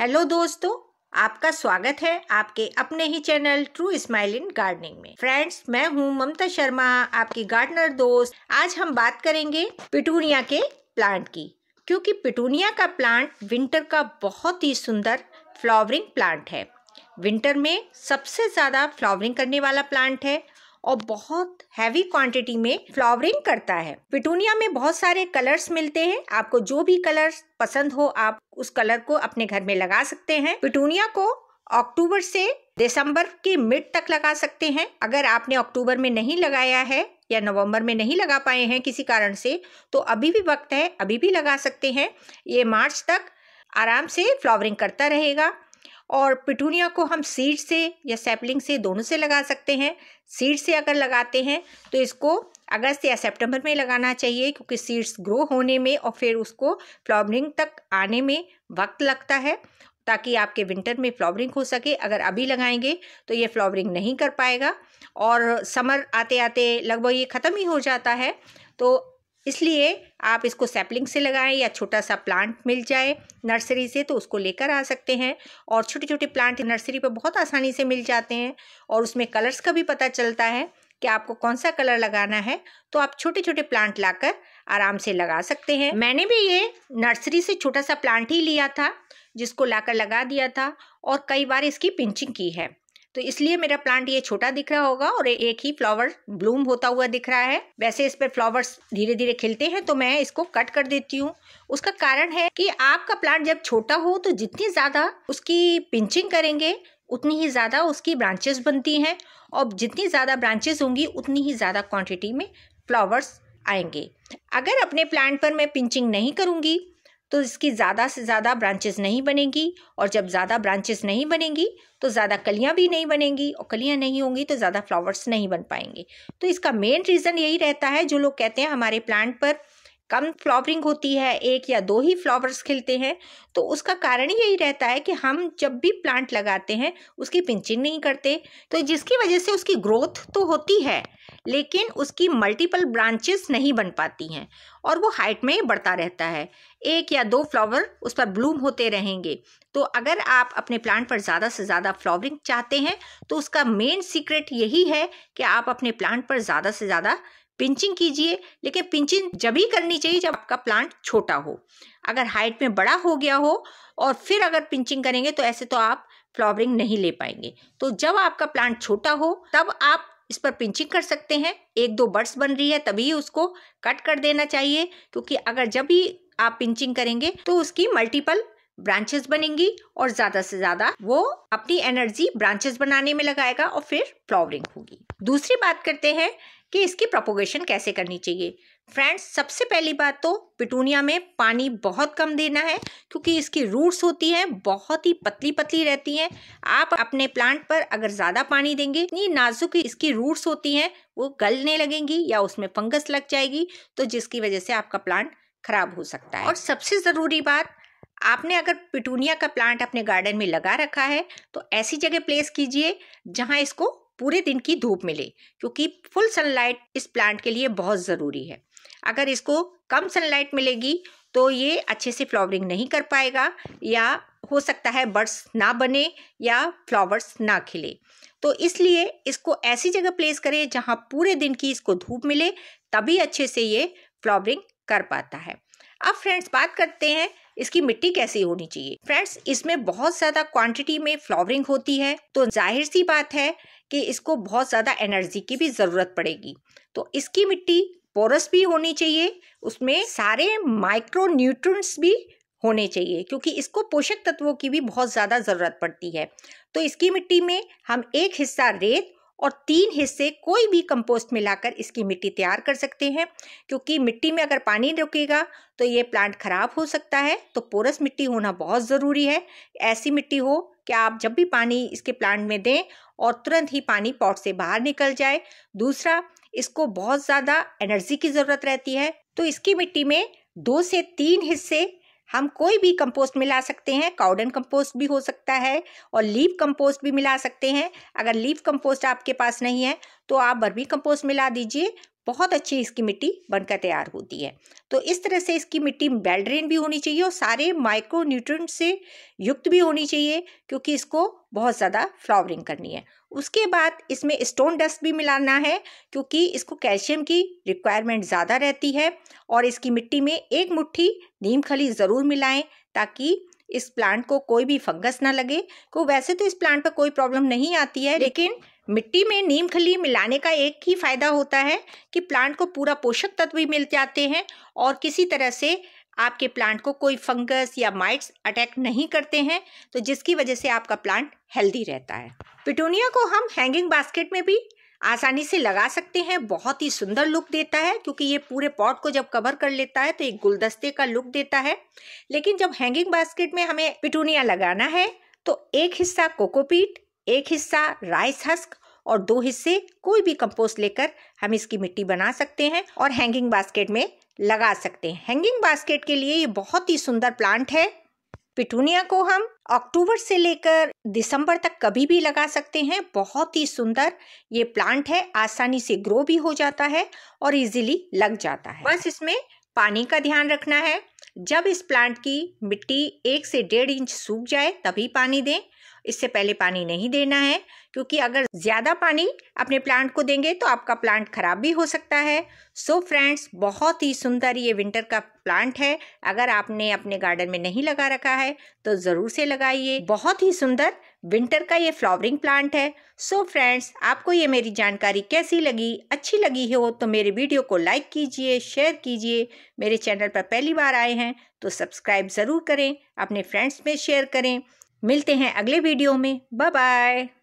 hello दोस्तों आपका स्वागत है आपके अपने ही channel true smile in gardening में फ्रेंड्स मैं हूं ममता शर्मा आपकी गार्डनर दोस्त आज हम बात करेंगे पिटूनिया के प्लांट की क्योंकि पिटूनिया का प्लांट विंटर का बहुत ही सुंदर फ्लावरिंग प्लांट है विंटर में सबसे ज़्यादा फ्लावरिंग करने वाला प्लांट है और बहुत हैवी क्वांटिटी में फ्लावरिंग करता है पिटूनिया में बहुत सारे कलर्स मिलते हैं आपको जो भी कलर पसंद हो आप उस कलर को अपने घर में लगा सकते हैं पिटूनिया को अक्टूबर से दिसंबर के मिड तक लगा सकते हैं अगर आपने अक्टूबर में नहीं लगाया है या नवंबर में नहीं लगा पाए हैं किसी कारण से तो अभी भी वक्त है अभी भी लगा सकते हैं ये मार्च तक आराम से फ्लावरिंग करता रहेगा और पिटूनिया को हम सीड से या सैपलिंग से दोनों से लगा सकते हैं सीड से अगर लगाते हैं तो इसको अगस्त या सितंबर में लगाना चाहिए क्योंकि सीड्स ग्रो होने में और फिर उसको फ्लावरिंग तक आने में वक्त लगता है ताकि आपके विंटर में फ्लावरिंग हो सके अगर अभी लगाएंगे तो ये फ्लावरिंग नहीं कर पाएगा और समर आते आते लगभग ये ख़त्म ही हो जाता है तो इसलिए आप इसको सैपलिंग से लगाएं या छोटा सा प्लांट मिल जाए नर्सरी से तो उसको लेकर आ सकते हैं और छोटे छोटे प्लांट नर्सरी पर बहुत आसानी से मिल जाते हैं और उसमें कलर्स का भी पता चलता है कि आपको कौन सा कलर लगाना है तो आप छोटे छोटे प्लांट लाकर आराम से लगा सकते हैं मैंने भी ये नर्सरी से छोटा सा प्लांट ही लिया था जिसको लाकर लगा दिया था और कई बार इसकी पिंचिंग की है तो इसलिए मेरा प्लांट ये छोटा दिख रहा होगा और एक ही फ्लावर ब्लूम होता हुआ दिख रहा है वैसे इस पर फ्लावर्स धीरे धीरे खिलते हैं तो मैं इसको कट कर देती हूँ उसका कारण है कि आपका प्लांट जब छोटा हो तो जितनी ज़्यादा उसकी पिंचिंग करेंगे उतनी ही ज़्यादा उसकी ब्रांचेस बनती हैं और जितनी ज़्यादा ब्रांचेस होंगी उतनी ही ज़्यादा क्वांटिटी में फ्लावर्स आएंगे अगर अपने प्लांट पर मैं पिंचिंग नहीं करूँगी तो इसकी ज़्यादा से ज़्यादा ब्रांचेस नहीं बनेगी और जब ज़्यादा ब्रांचेस नहीं बनेगी तो ज़्यादा कलियाँ भी नहीं बनेंगी और कलियाँ नहीं होंगी तो ज़्यादा फ्लावर्स नहीं बन पाएंगे तो इसका मेन रीज़न यही रहता है जो लोग कहते हैं हमारे प्लांट पर कम फ्लावरिंग होती है एक या दो ही फ्लावर्स खिलते हैं तो उसका कारण यही रहता है कि हम जब भी प्लांट लगाते हैं उसकी पिंचिंग नहीं करते तो जिसकी वजह से उसकी ग्रोथ तो होती है लेकिन उसकी मल्टीपल ब्रांचेस नहीं बन पाती हैं और वो हाइट में बढ़ता रहता है एक या दो फ्लावर उस पर ब्लूम होते रहेंगे तो अगर आप अपने प्लांट पर ज़्यादा से ज़्यादा फ्लावरिंग चाहते हैं तो उसका मेन सीक्रेट यही है कि आप अपने प्लांट पर ज़्यादा से ज़्यादा पिंचिंग कीजिए लेकिन पिंचिंग जब ही करनी चाहिए जब आपका प्लांट छोटा हो अगर हाइट में बड़ा हो गया हो और फिर अगर पिंचिंग करेंगे तो ऐसे तो आप फ्लावरिंग नहीं ले पाएंगे तो जब आपका प्लांट छोटा हो तब आप इस पर पिंचिंग कर सकते हैं एक दो बर्ड्स बन रही है तभी उसको कट कर देना चाहिए क्योंकि अगर जब भी आप पिंचिंग करेंगे तो उसकी मल्टीपल ब्रांचेस बनेंगी और ज़्यादा से ज़्यादा वो अपनी एनर्जी ब्रांचेस बनाने में लगाएगा और फिर फ्लावरिंग होगी दूसरी बात करते हैं कि इसकी प्रोपोगेशन कैसे करनी चाहिए फ्रेंड्स सबसे पहली बात तो पिटूनिया में पानी बहुत कम देना है क्योंकि इसकी रूट्स होती हैं बहुत ही पतली पतली रहती हैं आप अपने प्लांट पर अगर ज़्यादा पानी देंगे इतनी नाजुक इसकी रूट्स होती हैं वो गलने लगेंगी या उसमें फंगस लग जाएगी तो जिसकी वजह से आपका प्लांट खराब हो सकता है और सबसे ज़रूरी बात आपने अगर पिटूनिया का प्लांट अपने गार्डन में लगा रखा है तो ऐसी जगह प्लेस कीजिए जहाँ इसको पूरे दिन की धूप मिले क्योंकि फुल सनलाइट इस प्लांट के लिए बहुत ज़रूरी है अगर इसको कम सनलाइट मिलेगी तो ये अच्छे से फ्लावरिंग नहीं कर पाएगा या हो सकता है बर्ड्स ना बने या फ्लावर्स ना खिले तो इसलिए इसको ऐसी जगह प्लेस करें जहाँ पूरे दिन की इसको धूप मिले तभी अच्छे से ये फ्लावरिंग कर पाता है अब फ्रेंड्स बात करते हैं इसकी मिट्टी कैसी होनी चाहिए फ्रेंड्स इसमें बहुत ज़्यादा क्वांटिटी में फ्लावरिंग होती है तो जाहिर सी बात है कि इसको बहुत ज़्यादा एनर्जी की भी ज़रूरत पड़ेगी तो इसकी मिट्टी पोरस भी होनी चाहिए उसमें सारे माइक्रो भी होने चाहिए क्योंकि इसको पोषक तत्वों की भी बहुत ज़्यादा ज़रूरत पड़ती है तो इसकी मिट्टी में हम एक हिस्सा रेत और तीन हिस्से कोई भी कंपोस्ट मिलाकर इसकी मिट्टी तैयार कर सकते हैं क्योंकि मिट्टी में अगर पानी रुकेगा तो ये प्लांट खराब हो सकता है तो पोरस मिट्टी होना बहुत ज़रूरी है ऐसी मिट्टी हो कि आप जब भी पानी इसके प्लांट में दें और तुरंत ही पानी पॉट से बाहर निकल जाए दूसरा इसको बहुत ज़्यादा एनर्जी की ज़रूरत रहती है तो इसकी मिट्टी में दो से तीन हिस्से हम कोई भी कंपोस्ट मिला सकते हैं काउडन कंपोस्ट भी हो सकता है और लीव कंपोस्ट भी मिला सकते हैं अगर लीव कंपोस्ट आपके पास नहीं है तो आप बर्मी कंपोस्ट मिला दीजिए बहुत अच्छी इसकी मिट्टी बनकर तैयार होती है तो इस तरह से इसकी मिट्टी बेल्ड्रेन भी होनी चाहिए और सारे माइक्रो से युक्त भी होनी चाहिए क्योंकि इसको बहुत ज़्यादा फ्लावरिंग करनी है उसके बाद इसमें स्टोन डस्ट भी मिलाना है क्योंकि इसको कैल्शियम की रिक्वायरमेंट ज़्यादा रहती है और इसकी मिट्टी में एक मुट्ठी नीम खली ज़रूर मिलाएं ताकि इस प्लांट को कोई भी फंगस ना लगे को तो वैसे तो इस प्लांट पर कोई प्रॉब्लम नहीं आती है लेकिन मिट्टी में नीम खली मिलाने का एक ही फ़ायदा होता है कि प्लांट को पूरा पोषक तत्व भी मिल जाते हैं और किसी तरह से आपके प्लांट को कोई फंगस या माइट्स अटैक नहीं करते हैं तो जिसकी वजह से आपका प्लांट हेल्दी रहता है पिटोनिया को हम हैंगिंग बास्केट में भी आसानी से लगा सकते हैं बहुत ही सुंदर लुक देता है क्योंकि ये पूरे पॉट को जब कवर कर लेता है तो एक गुलदस्ते का लुक देता है लेकिन जब हैंगिंग बास्केट में हमें पिटूनिया लगाना है तो एक हिस्सा कोकोपीट एक हिस्सा राइस हस्क और दो हिस्से कोई भी कंपोस्ट लेकर हम इसकी मिट्टी बना सकते हैं और हैंगिंग बास्केट में लगा सकते हैं हैंगिंग बास्केट के लिए ये बहुत ही सुंदर प्लांट है पिटूनिया को हम अक्टूबर से लेकर दिसंबर तक कभी भी लगा सकते हैं बहुत ही सुंदर ये प्लांट है आसानी से ग्रो भी हो जाता है और इजीली लग जाता है बस इसमें पानी का ध्यान रखना है जब इस प्लांट की मिट्टी एक से डेढ़ इंच सूख जाए तभी पानी दें इससे पहले पानी नहीं देना है क्योंकि अगर ज़्यादा पानी अपने प्लांट को देंगे तो आपका प्लांट ख़राब भी हो सकता है सो so फ्रेंड्स बहुत ही सुंदर ये विंटर का प्लांट है अगर आपने अपने गार्डन में नहीं लगा रखा है तो ज़रूर से लगाइए बहुत ही सुंदर विंटर का ये फ्लावरिंग प्लांट है सो so फ्रेंड्स आपको ये मेरी जानकारी कैसी लगी अच्छी लगी हो तो मेरे वीडियो को लाइक कीजिए शेयर कीजिए मेरे चैनल पर पहली बार आए हैं तो सब्सक्राइब ज़रूर करें अपने फ्रेंड्स में शेयर करें मिलते हैं अगले वीडियो में बाय बाय